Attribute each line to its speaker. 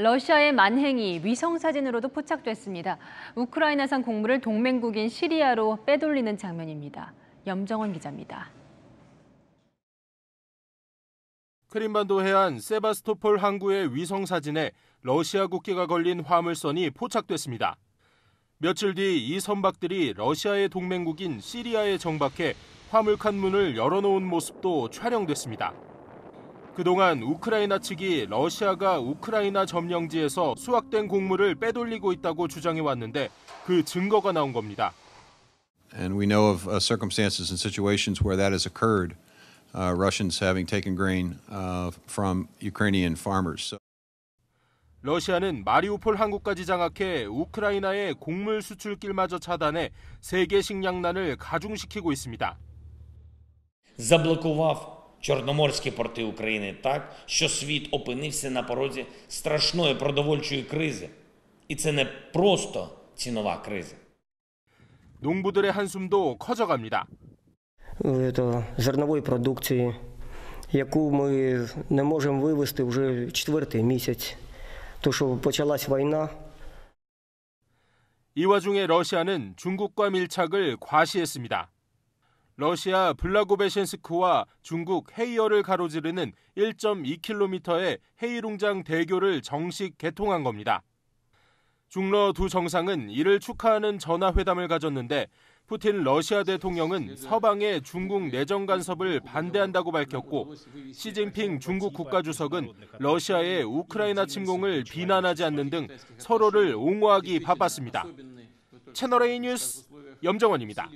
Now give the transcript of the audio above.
Speaker 1: 러시아의 만행이 위성 사진으로도 포착됐습니다. 우크라이나산 곡물을 동맹국인 시리아로 빼돌리는 장면입니다. 염정원 기자입니다. 크림반도 해안 세바스토폴 항구의 위성 사진에 러시아 국기가 걸린 화물선이 포착됐습니다. 며칠 뒤 이 선박들이 러시아의 동맹국인 시리아에 정박해 화물칸 문을 열어놓은 모습도 촬영됐습니다. 그동안 우크라이나 측이 러시아가 우크라이나 점령지에서 수확된 곡물을 빼돌리고 있다고 주장해 왔는데 그 증거가 나온 겁니다.
Speaker 2: And we know of circumstances and situations where that has occurred. Russians having taken grain from Ukrainian farmers.
Speaker 1: 러시아는 마리우폴 항구까지 장악해 우크라이나의 곡물 수출길마저 차단해
Speaker 3: 세계 식량난을 가중시키고 있습니다. чорноморські порти України так, що світ опинився на порозі страшної продовольчої кризи. І це не просто цінова криза. 농부들의 한숨도 커져갑니다.
Speaker 4: Е, зернової продукції, яку ми не можемо вивезти вже четвертий місяць, То що почалась війна.
Speaker 1: 이 와중에 러시아는 중국과 밀착을 과시했습니다. 러시아 블라고베신스크와 중국 헤이어를 가로지르는 1.2km의 헤이룽장 대교를 정식 개통한 겁니다. 중러 두 정상은 이를 축하하는 전화회담을 가졌는데 푸틴 러시아 대통령은 서방의 중국 내정 간섭을 반대한다고 밝혔고 시진핑 중국 국가주석은 러시아의 우크라이나 침공을 비난하지 않는 등 서로를 옹호하기 바빴습니다. 채널A 뉴스 염정원입니다.